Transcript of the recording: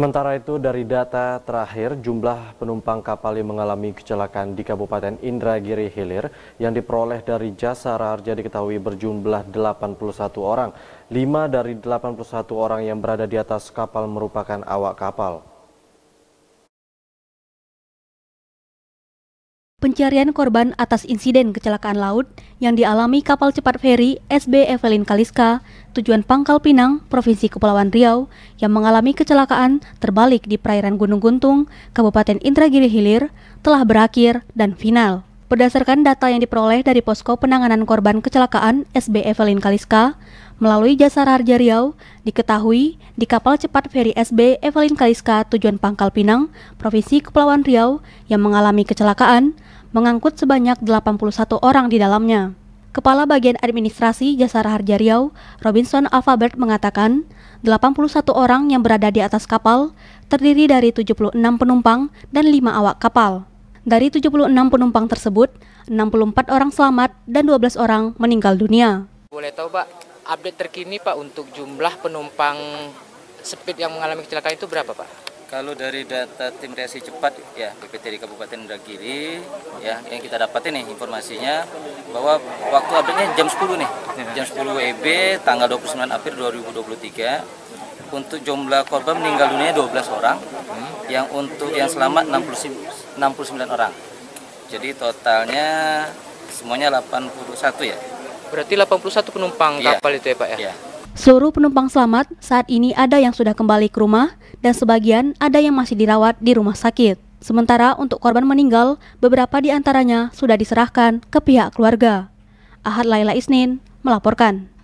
Sementara itu dari data terakhir jumlah penumpang kapal yang mengalami kecelakaan di Kabupaten Indragiri Hilir yang diperoleh dari jasa raharja diketahui berjumlah 81 orang. 5 dari 81 orang yang berada di atas kapal merupakan awak kapal. pencarian korban atas insiden kecelakaan laut yang dialami kapal cepat feri SB Evelyn Kaliska tujuan Pangkal Pinang, Provinsi Kepulauan Riau yang mengalami kecelakaan terbalik di perairan Gunung Guntung, Kabupaten Indragiri Hilir telah berakhir dan final. Berdasarkan data yang diperoleh dari Posko Penanganan Korban Kecelakaan SB Evelyn Kaliska, melalui jasa Raharja Riau, diketahui di kapal cepat feri SB Evelyn Kaliska tujuan Pangkal Pinang, Provinsi Kepulauan Riau yang mengalami kecelakaan, mengangkut sebanyak 81 orang di dalamnya. Kepala Bagian Administrasi Jasa Raharja Riau, Robinson Alphabet mengatakan, 81 orang yang berada di atas kapal terdiri dari 76 penumpang dan 5 awak kapal. Dari 76 penumpang tersebut, 64 orang selamat dan 12 orang meninggal dunia. Boleh tahu Pak, update terkini Pak untuk jumlah penumpang speed yang mengalami kecelakaan itu berapa Pak? Kalau dari data tim reaksi cepat ya BPT di Kabupaten Indragiri ya yang kita dapat ini informasinya bahwa waktu update-nya jam 10 nih. Jam 10 WIB e tanggal 29 April 2023 untuk jumlah korban meninggal dunia 12 orang, hmm. yang untuk yang selamat 60, 69 orang. Jadi totalnya semuanya 81 ya. Berarti 81 penumpang ya. kapal itu ya Pak ya? ya. Seluruh penumpang selamat saat ini ada yang sudah kembali ke rumah dan sebagian ada yang masih dirawat di rumah sakit. Sementara untuk korban meninggal, beberapa di antaranya sudah diserahkan ke pihak keluarga. Ahad Laila Isnin melaporkan.